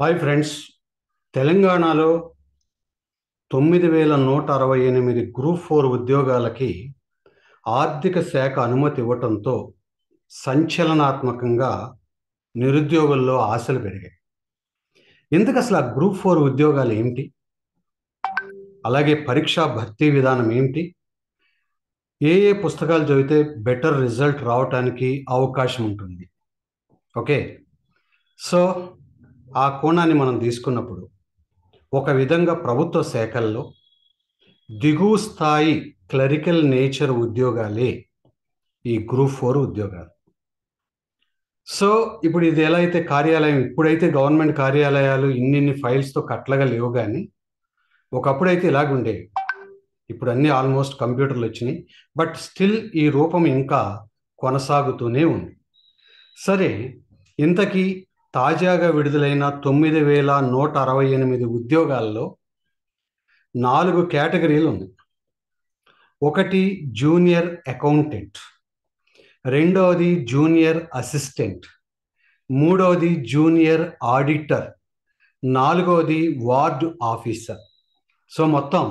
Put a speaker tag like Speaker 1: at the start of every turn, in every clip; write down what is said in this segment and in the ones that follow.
Speaker 1: hi friends తెలంగాణలో తొమ్మిది వేల నూట అరవై ఎనిమిది గ్రూప్ ఫోర్ ఉద్యోగాలకి ఆర్థిక శాఖ అనుమతి ఇవ్వటంతో సంచలనాత్మకంగా నిరుద్యోగుల్లో ఆశలు పెరిగాయి ఎందుకు అసలు ఆ గ్రూప్ ఫోర్ ఉద్యోగాలు ఏమిటి అలాగే పరీక్షా భర్తీ విధానం ఏమిటి ఏ ఏ పుస్తకాలు చదివితే బెటర్ రిజల్ట్ రావటానికి అవకాశం ఉంటుంది ఓకే సో ఆ కోణాన్ని మనం తీసుకున్నప్పుడు ఒక విధంగా ప్రభుత్వ శాఖల్లో దిగువ స్థాయి క్లరికల్ నేచర్ ఉద్యోగాలే ఈ గ్రూప్ ఫోర్ ఉద్యోగాలు సో ఇప్పుడు ఇది ఎలా అయితే కార్యాలయం ఇప్పుడైతే గవర్నమెంట్ కార్యాలయాలు ఇన్నిన్ని ఫైల్స్తో కట్లగా లేవు కానీ ఒకప్పుడైతే ఇలాగుండే ఇప్పుడు అన్ని ఆల్మోస్ట్ కంప్యూటర్లు వచ్చినాయి బట్ స్టిల్ ఈ రూపం ఇంకా కొనసాగుతూనే ఉంది సరే ఇంతకీ తాజాగా విడుదలైన తొమ్మిది వేల నూట అరవై ఎనిమిది ఉద్యోగాల్లో నాలుగు కేటగిరీలు ఉన్నాయి ఒకటి జూనియర్ అకౌంటెంట్ రెండవది జూనియర్ అసిస్టెంట్ మూడవది జూనియర్ ఆడిటర్ నాలుగవది వార్డు ఆఫీసర్ సో మొత్తం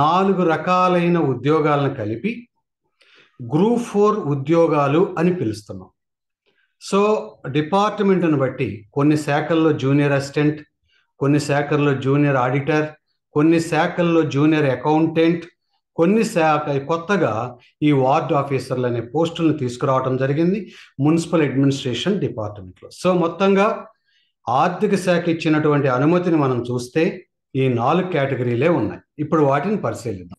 Speaker 1: నాలుగు రకాలైన ఉద్యోగాలను కలిపి గ్రూప్ ఫోర్ ఉద్యోగాలు అని పిలుస్తున్నాం సో డిపార్ట్మెంట్ను బట్టి కొన్ని శాఖల్లో జూనియర్ అసిస్టెంట్ కొన్ని శాఖల్లో జూనియర్ ఆడిటర్ కొన్ని శాఖల్లో జూనియర్ అకౌంటెంట్ కొన్ని శాఖ కొత్తగా ఈ వార్డ్ ఆఫీసర్లు అనే పోస్టులను తీసుకురావడం జరిగింది మున్సిపల్ అడ్మినిస్ట్రేషన్ డిపార్ట్మెంట్లో సో మొత్తంగా ఆర్థిక శాఖ ఇచ్చినటువంటి అనుమతిని మనం చూస్తే ఈ నాలుగు కేటగిరీలే ఉన్నాయి ఇప్పుడు వాటిని పరిశీలిద్దాం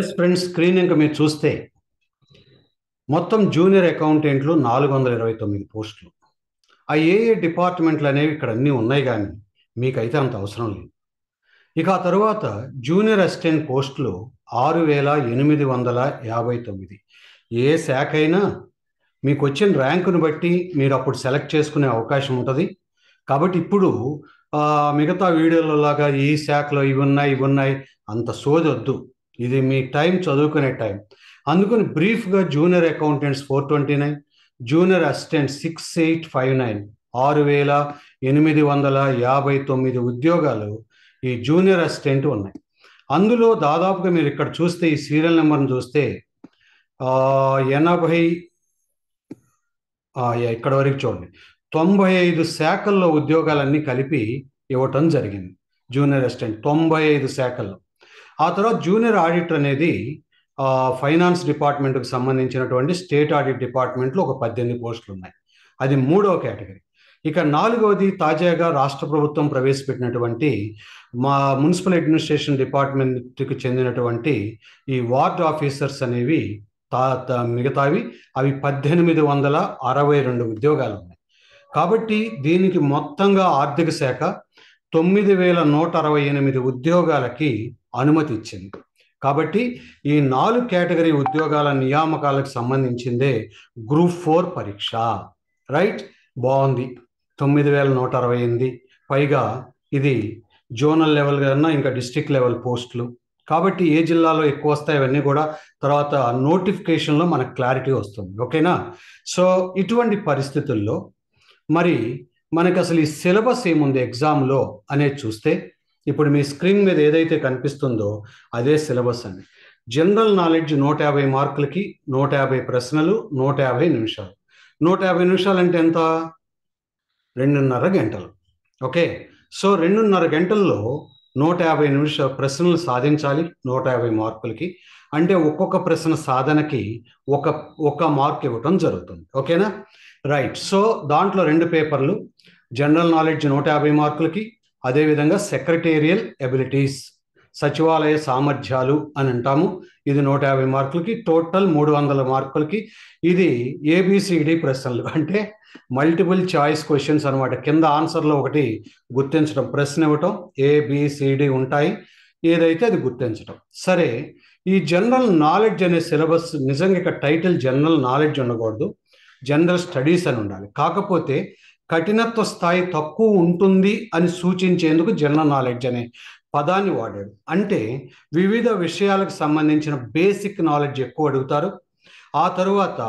Speaker 1: ఎస్ ఫ్రెండ్స్ స్క్రీన్ ఇంకా మీరు చూస్తే మొత్తం జూనియర్ అకౌంటెంట్లు నాలుగు వందల ఇరవై తొమ్మిది పోస్టులు ఆ ఏ ఏ డిపార్ట్మెంట్లు అనేవి ఇక్కడ అన్నీ ఉన్నాయి కానీ మీకైతే అంత అవసరం లేదు ఇక ఆ తరువాత జూనియర్ అసిస్టెంట్ పోస్టులు ఆరు వేల ఎనిమిది వందల యాభై తొమ్మిది ఏ శాఖ అయినా మీకు వచ్చిన ర్యాంకును బట్టి మీరు అప్పుడు సెలెక్ట్ చేసుకునే అవకాశం ఉంటుంది కాబట్టి ఇప్పుడు మిగతా వీడియోలలాగా ఈ శాఖలో ఇవి ఉన్నాయి ఇవి ఉన్నాయి అంత సోదొద్దు ఇది మీ టైం చదువుకునే టైం అందుకని బ్రీఫ్గా junior accountants four twenty nine junior assistant six eight five nine ఆరు వేల ఎనిమిది వందల యాభై తొమ్మిది ఉద్యోగాలు ఈ జూనియర్ అసిస్టెంట్ ఉన్నాయి అందులో దాదాపుగా మీరు ఇక్కడ చూస్తే ఈ సీరియల్ నెంబర్ని చూస్తే ఎనభై ఇక్కడ వరకు చూడండి తొంభై ఐదు శాఖల్లో ఉద్యోగాలన్నీ కలిపి ఇవ్వటం జరిగింది జూనియర్ అసిస్టెంట్ తొంభై ఐదు శాఖల్లో ఆ తర్వాత జూనియర్ ఆడిటర్ అనేది ఫైనాన్స్ డిపార్ట్మెంట్కి సంబంధించినటువంటి స్టేట్ ఆడిట్ డిపార్ట్మెంట్లో ఒక పద్దెనిమిది పోస్టులు ఉన్నాయి అది మూడవ కేటగిరీ ఇక నాలుగవది తాజాగా రాష్ట్ర ప్రభుత్వం ప్రవేశపెట్టినటువంటి మా మున్సిపల్ అడ్మినిస్ట్రేషన్ డిపార్ట్మెంట్కి చెందినటువంటి ఈ వార్డ్ ఆఫీసర్స్ అనేవి తా మిగతావి అవి పద్దెనిమిది వందల అరవై రెండు ఉద్యోగాలు ఉన్నాయి కాబట్టి దీనికి మొత్తంగా ఆర్థిక శాఖ తొమ్మిది వేల నూట అరవై ఎనిమిది ఉద్యోగాలకి అనుమతి ఇచ్చింది కాబట్టి ఈ నాలుగు కేటగిరీ ఉద్యోగాల నియామకాలకు సంబంధించిందే గ్రూప్ ఫోర్ పరీక్ష రైట్ బాగుంది తొమ్మిది వేల నూట అరవై ఎనిమిది పైగా ఇది జోనల్ లెవెల్ కన్నా ఇంకా డిస్టిక్ లెవెల్ పోస్టులు కాబట్టి ఏ జిల్లాలో ఎక్కువ వస్తాయి అవన్నీ కూడా తర్వాత నోటిఫికేషన్లో మనకు క్లారిటీ వస్తుంది ఓకేనా సో ఇటువంటి పరిస్థితుల్లో మరి మనకు అసలు ఈ సిలబస్ ఏముంది ఎగ్జామ్లో అనేది చూస్తే ఇప్పుడు మీ స్క్రీన్ మీద ఏదైతే కనిపిస్తుందో అదే సిలబస్ అండి జనరల్ నాలెడ్జ్ నూట యాభై మార్కులకి నూట యాభై ప్రశ్నలు నూట యాభై నిమిషాలు నూట యాభై నిమిషాలు అంటే ఎంత రెండున్నర గంటలు ఓకే సో రెండున్నర గంటల్లో నూట యాభై నిమిష ప్రశ్నలు సాధించాలి నూట యాభై మార్కులకి అంటే ఒక్కొక్క ప్రశ్న సాధనకి ఒక ఒక మార్క్ ఇవ్వటం జరుగుతుంది ఓకేనా రైట్ సో దాంట్లో రెండు పేపర్లు జనరల్ నాలెడ్జ్ నూట యాభై మార్కులకి అదేవిధంగా సెక్రటేరియల్ ఎబిలిటీస్ సచివాలయ సామర్థ్యాలు అని అంటాము ఇది నూట యాభై మార్కులకి టోటల్ మూడు వందల మార్కులకి ఇది ఏబిసిడి ప్రశ్నలు అంటే మల్టిపుల్ చాయిస్ క్వశ్చన్స్ అనమాట కింద ఆన్సర్లో ఒకటి గుర్తించడం ప్రశ్న ఇవ్వటం ఏబిసిడి ఉంటాయి ఏదైతే అది గుర్తించడం సరే ఈ జనరల్ నాలెడ్జ్ అనే సిలబస్ నిజంగా ఇక టైటిల్ జనరల్ నాలెడ్జ్ ఉండకూడదు జనరల్ స్టడీస్ అని ఉండాలి కాకపోతే కఠినత్వ స్థాయి తక్కువ ఉంటుంది అని సూచించేందుకు జనరల్ నాలెడ్జ్ అనే పదాన్ని వాడాడు అంటే వివిధ విషయాలకు సంబంధించిన బేసిక్ నాలెడ్జ్ ఎక్కువ అడుగుతారు ఆ తరువాత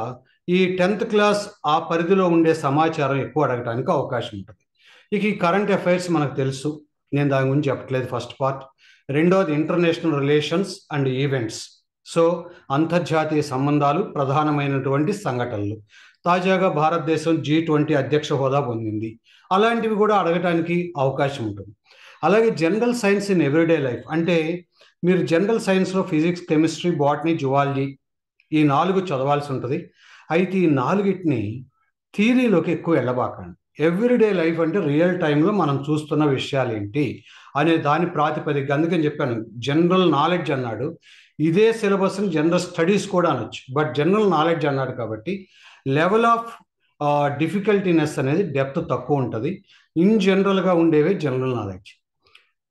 Speaker 1: ఈ టెన్త్ క్లాస్ ఆ పరిధిలో ఉండే సమాచారం ఎక్కువ అడగడానికి అవకాశం ఉంటుంది ఇక ఈ కరెంట్ అఫైర్స్ మనకు తెలుసు నేను దాని గురించి చెప్పట్లేదు ఫస్ట్ పార్ట్ రెండోది international relations and events so అంతర్జాతీయ సంబంధాలు ప్రధానమైనటువంటి సంఘటనలు తాజాగా భారతదేశం జీ ట్వంటీ అధ్యక్ష హోదా పొందింది అలాంటివి కూడా అడగటానికి అవకాశం ఉంటుంది అలాగే general science in everyday life అంటే మీరు జనరల్ సైన్స్లో ఫిజిక్స్ కెమిస్ట్రీ బాటనీ జువాలజీ ఈ నాలుగు చదవాల్సి ఉంటుంది అయితే ఈ నాలుగిటిని థీరీలోకి ఎక్కువ వెళ్ళబాకండి ఎవ్రీడే లైఫ్ అంటే రియల్ టైంలో మనం చూస్తున్న విషయాలు ఏంటి అనే దాని ప్రాతిపదిక అందుకని చెప్పాను జనరల్ నాలెడ్జ్ అన్నాడు ఇదే సిలబస్ని జనరల్ స్టడీస్ కూడా అనొచ్చు బట్ జనరల్ నాలెడ్జ్ అన్నాడు కాబట్టి లెవెల్ ఆఫ్ డిఫికల్టీనెస్ అనేది డెప్త్ తక్కువ ఉంటుంది ఇన్ జనరల్గా ఉండేవి జనరల్ నాలెడ్జ్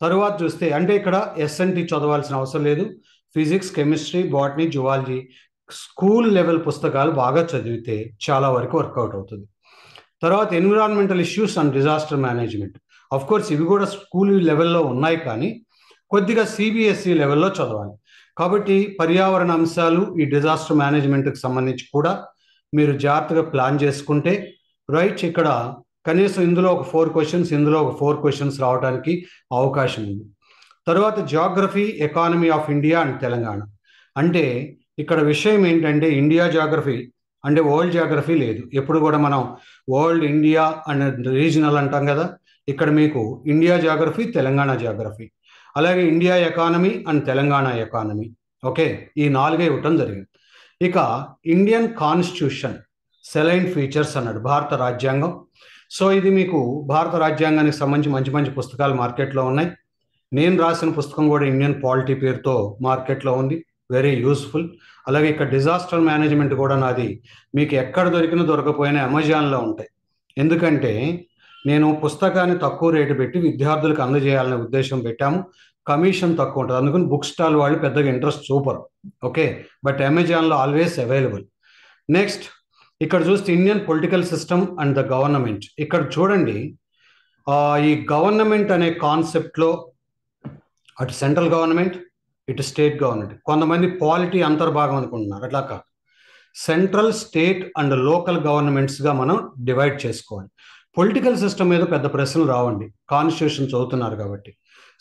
Speaker 1: తరువాత చూస్తే అంటే ఇక్కడ ఎస్ఎన్టీ చదవాల్సిన అవసరం లేదు physics chemistry botany zoology school level పుస్తకాలు బాగా చదివితే చాలా వరకు వర్కౌట్ అవుతుంది తర్వాత environmental issues and disaster management of course ఇవి కూడా స్కూల్ లెవెల్లో ఉన్నాయి కానీ కొద్దిగా సిబిఎస్ఈ e లెవెల్లో చదవాలి కాబట్టి పర్యావరణ అంశాలు ఈ డిజాస్టర్ మేనేజ్మెంట్కి సంబంధించి కూడా మీరు జాగ్రత్తగా ప్లాన్ చేసుకుంటే రైట్ ఇక్కడ కనీసం ఇందులో ఒక ఫోర్ క్వశ్చన్స్ ఇందులో ఒక ఫోర్ క్వశ్చన్స్ రావడానికి అవకాశం ఉంది తర్వాత geography economy of India and Telangana అంటే ఇక్కడ విషయం ఏంటంటే ఇండియా జాగ్రఫీ అంటే వరల్డ్ జాగ్రఫీ లేదు ఎప్పుడు కూడా మనం వరల్డ్ ఇండియా అండ్ రీజనల్ అంటాం కదా ఇక్కడ మీకు ఇండియా జాగ్రఫీ తెలంగాణ జాగ్రఫీ అలాగే India economy and Telangana economy okay ఈ నాలుగే ఇవ్వటం జరిగింది ఇక ఇండియన్ కాన్స్టిట్యూషన్ సెలైన్ ఫీచర్స్ అన్నాడు భారత రాజ్యాంగం సో ఇది మీకు భారత రాజ్యాంగానికి సంబంధించి మంచి మంచి పుస్తకాలు మార్కెట్లో ఉన్నాయి నేను రాసిన పుస్తకం కూడా ఇండియన్ పాలిటీ పేరుతో మార్కెట్లో ఉంది వెరీ యూస్ఫుల్ అలాగే ఇక్కడ డిజాస్టర్ మేనేజ్మెంట్ కూడా నాది మీకు ఎక్కడ దొరికినా దొరకపోయినా అమెజాన్లో ఉంటాయి ఎందుకంటే నేను పుస్తకాన్ని తక్కువ రేటు పెట్టి విద్యార్థులకు అందజేయాలనే ఉద్దేశం పెట్టాము కమిషన్ తక్కువ ఉంటుంది అందుకని బుక్ స్టాల్ వాళ్ళు పెద్దగా ఇంట్రెస్ట్ చూపరు ఓకే బట్ అమెజాన్లో ఆల్వేస్ అవైలబుల్ నెక్స్ట్ ఇక్కడ చూస్తే Indian political system and the government ఇక్కడ చూడండి ఈ గవర్నమెంట్ అనే కాన్సెప్ట్లో అటు సెంట్రల్ గవర్నమెంట్ ఇటు స్టేట్ గవర్నమెంట్ కొంతమంది పాలిటీ అంతర్భాగం అనుకుంటున్నారు అట్లా కాదు సెంట్రల్ స్టేట్ అండ్ లోకల్ గవర్నమెంట్స్గా మనం డివైడ్ చేసుకోవాలి పొలిటికల్ సిస్టమ్ మీద పెద్ద ప్రశ్నలు రావండి కాన్స్టిట్యూషన్ చదువుతున్నారు కాబట్టి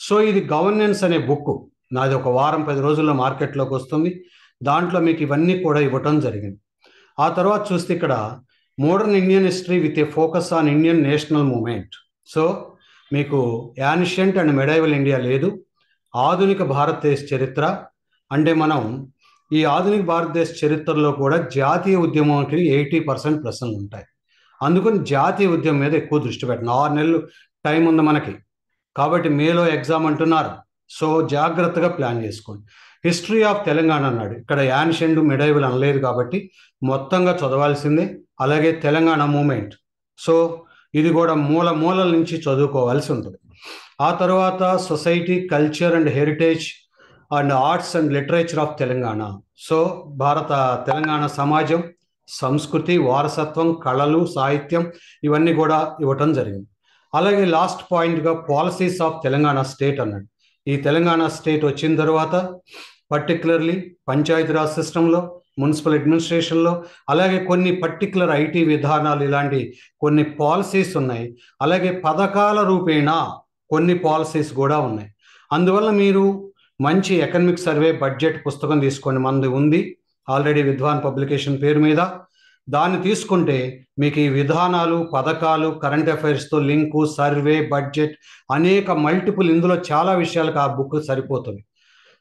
Speaker 1: సో ఇది గవర్నెన్స్ అనే బుక్ నాది ఒక వారం పది రోజుల్లో మార్కెట్లోకి వస్తుంది దాంట్లో మీకు ఇవన్నీ కూడా ఇవ్వటం జరిగింది ఆ తర్వాత చూస్తే ఇక్కడ modern Indian history with a focus on Indian national movement so మీకు యాన్షియంట్ అండ్ మెడైవల్ ఇండియా లేదు ఆధునిక భారతదేశ చరిత్ర అంటే మనం ఈ ఆధునిక భారతదేశ చరిత్రలో కూడా జాతీయ ఉద్యమానికి ఎయిటీ పర్సెంట్ ప్రశ్నలు ఉంటాయి అందుకని జాతీయ ఉద్యమం మీద ఎక్కువ దృష్టి పెట్టండి ఆరు నెలలు టైం ఉంది మనకి కాబట్టి మేలో ఎగ్జామ్ అంటున్నారు సో జాగ్రత్తగా ప్లాన్ చేసుకోండి హిస్టరీ ఆఫ్ తెలంగాణ అన్నాడు ఇక్కడ యాన్షెండ్ మెడైవల్ అనలేదు కాబట్టి మొత్తంగా చదవాల్సిందే అలాగే తెలంగాణ మూమెంట్ సో ఇది కూడా మూల మూలల నుంచి చదువుకోవాల్సి ఉంటుంది ఆ తర్వాత society culture and heritage and arts and literature of Telangana so భారత తెలంగాణ సమాజం సంస్కృతి వారసత్వం కళలు సాహిత్యం ఇవన్నీ కూడా ఇవ్వటం జరిగింది అలాగే లాస్ట్ పాయింట్గా పాలసీస్ ఆఫ్ తెలంగాణ స్టేట్ అన్నాడు ఈ తెలంగాణ స్టేట్ వచ్చిన తర్వాత పర్టికులర్లీ పంచాయతీరాజ్ సిస్టంలో మున్సిపల్ అడ్మినిస్ట్రేషన్లో అలాగే కొన్ని పర్టికులర్ ఐటీ విధానాలు ఇలాంటి కొన్ని పాలసీస్ ఉన్నాయి అలాగే పథకాల రూపేణా కొన్ని పాలసీస్ కూడా ఉన్నాయి అందువల్ల మీరు మంచి ఎకనమిక్ సర్వే బడ్జెట్ పుస్తకం తీసుకోండి మనది ఉంది ఆల్రెడీ విద్వాన్ పబ్లికేషన్ పేరు మీద దాన్ని తీసుకుంటే మీకు ఈ విధానాలు పథకాలు కరెంట్ అఫైర్స్తో లింకు సర్వే బడ్జెట్ అనేక మల్టిపుల్ ఇందులో చాలా విషయాలకు ఆ బుక్ సరిపోతుంది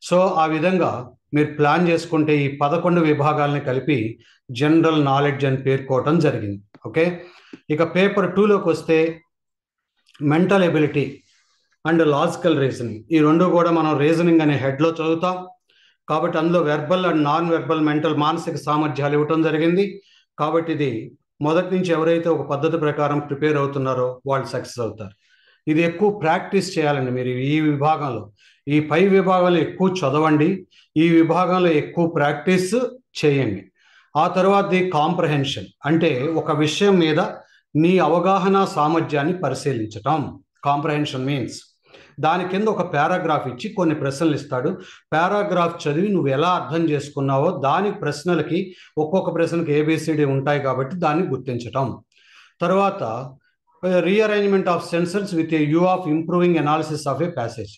Speaker 1: సో ఆ విధంగా మీరు ప్లాన్ చేసుకుంటే ఈ పదకొండు విభాగాలని కలిపి జనరల్ నాలెడ్జ్ అని పేర్కోవటం జరిగింది ఓకే ఇక పేపర్ టూలోకి వస్తే mental ability and logical reasoning ఈ రెండు కూడా మనం రీజనింగ్ అనే హెడ్లో చదువుతాం కాబట్టి అందులో verbal and non verbal mental మానసిక సామర్థ్యాలు ఇవ్వటం జరిగింది కాబట్టి ఇది మొదటి నుంచి ఎవరైతే ఒక పద్ధతి ప్రకారం ప్రిపేర్ అవుతున్నారో వాళ్ళు సక్సెస్ అవుతారు ఇది ఎక్కువ ప్రాక్టీస్ చేయాలండి మీరు ఈ విభాగంలో ఈ పై విభాగంలో ఎక్కువ చదవండి ఈ విభాగంలో ఎక్కువ ప్రాక్టీస్ చేయండి ఆ తర్వాత కాంప్రహెన్షన్ అంటే ఒక విషయం మీద నీ అవగాహన సామర్థ్యాన్ని పరిశీలించటం కాంప్రహెన్షన్ మీన్స్ దాని కింద ఒక పారాగ్రాఫ్ ఇచ్చి కొన్ని ప్రశ్నలు ఇస్తాడు పారాగ్రాఫ్ చదివి నువ్వు ఎలా అర్థం చేసుకున్నావో దాని ప్రశ్నలకి ఒక్కొక్క ప్రశ్నకి ఏబిసిడి ఉంటాయి కాబట్టి దాన్ని గుర్తించటం తర్వాత rearrangement of sensors with a you of improving analysis of a passage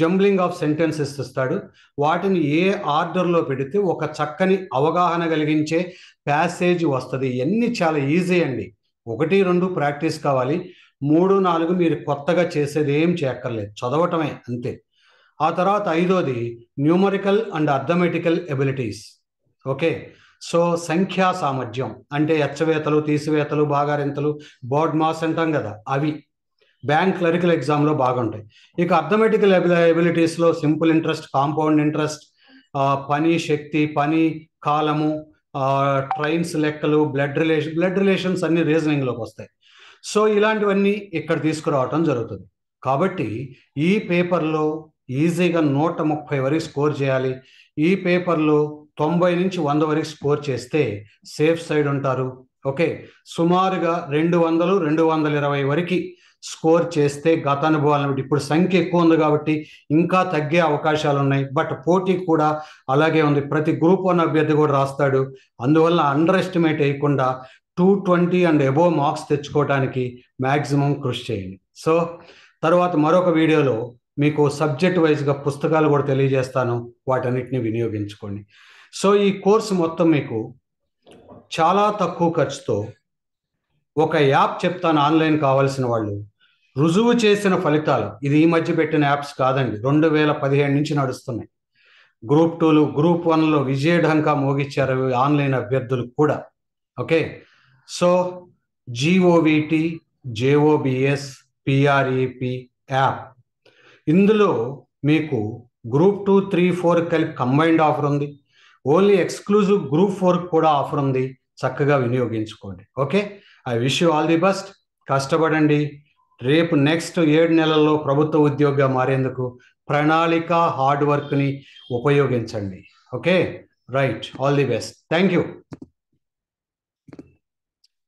Speaker 1: jumbling of sentences ఇస్తాడు వాటిని ఏ ఆర్డర్లో పెడితే ఒక చక్కని అవగాహన కలిగించే ప్యాసేజ్ వస్తుంది ఇవన్నీ చాలా ఈజీ అండి ఒకటి రెండు ప్రాక్టీస్ కావాలి మూడు నాలుగు మీరు కొత్తగా చేసేది ఏం చేయక్కర్లేదు చదవటమే అంతే ఆ తర్వాత ఐదోది numerical and arithmetical abilities okay so సంఖ్యా సామర్థ్యం అంటే ఎచ్చవేతలు తీసివేతలు బాగారింతలు బోర్డ్ మాస్ అంటాం కదా అవి బ్యాంక్ క్లరికల్ ఎగ్జామ్లో బాగుంటాయి ఇక అర్థమెటికల్ ఎబిలిటీస్లో సింపుల్ ఇంట్రెస్ట్ కాంపౌండ్ ఇంట్రెస్ట్ పని శక్తి పని కాలము ట్రైన్స్ లెక్కలు బ్లడ్ రిలేషన్ బ్లడ్ రిలేషన్స్ అన్ని రీజనింగ్లోకి వస్తాయి సో ఇలాంటివన్నీ ఇక్కడ తీసుకురావటం జరుగుతుంది కాబట్టి ఈ పేపర్లో ఈజీగా నూట ముప్పై వరకు స్కోర్ చేయాలి ఈ పేపర్లో తొంభై నుంచి వంద వరకు స్కోర్ చేస్తే సేఫ్ సైడ్ ఉంటారు ఓకే సుమారుగా రెండు వందలు రెండు వందల ఇరవై వరకు స్కోర్ చేస్తే గత అనుభవాలను బట్టి ఇప్పుడు సంఖ్య ఎక్కువ ఉంది కాబట్టి ఇంకా తగ్గే అవకాశాలు ఉన్నాయి బట్ పోటీ కూడా అలాగే ఉంది ప్రతి గ్రూప్ వన్ అభ్యర్థి కూడా రాస్తాడు అందువల్ల అండర్ ఎస్టిమేట్ వేయకుండా two twenty and above marks తెచ్చుకోవడానికి మ్యాక్సిమం కృషి చేయండి సో తర్వాత మరొక వీడియోలో మీకు సబ్జెక్ట్ వైజ్గా పుస్తకాలు కూడా తెలియజేస్తాను వాటన్నిటిని వినియోగించుకోండి సో ఈ కోర్సు మొత్తం మీకు చాలా తక్కువ ఖర్చుతో ఒక యాప్ చెప్తాను ఆన్లైన్ కావాల్సిన వాళ్ళు రుజువు చేసిన ఫలితాలు ఇది ఈ మధ్య పెట్టిన యాప్స్ కాదండి రెండు వేల పదిహేడు నుంచి నడుస్తున్నాయి గ్రూప్ టూలు గ్రూప్ వన్లో విజయ ఢంకా మోగిచ్చారు ఆన్లైన్ అభ్యర్థులు కూడా okay so GOVT JOBS PREP app ఇందులో మీకు గ్రూప్ టూ త్రీ ఫోర్ కలిపి కంబైన్డ్ ఆఫర్ ఉంది ఓన్లీ ఎక్స్క్లూజివ్ గ్రూప్ ఫోర్ కూడా ఆఫర్ ఉంది చక్కగా వినియోగించుకోండి okay I wish you all the best కష్టపడండి రేపు నెక్స్ట్ ఏడు నెలల్లో ప్రభుత్వ ఉద్యోగిగా మారేందుకు ప్రణాళిక హార్డ్ వర్క్ని ఉపయోగించండి okay right all the best thank you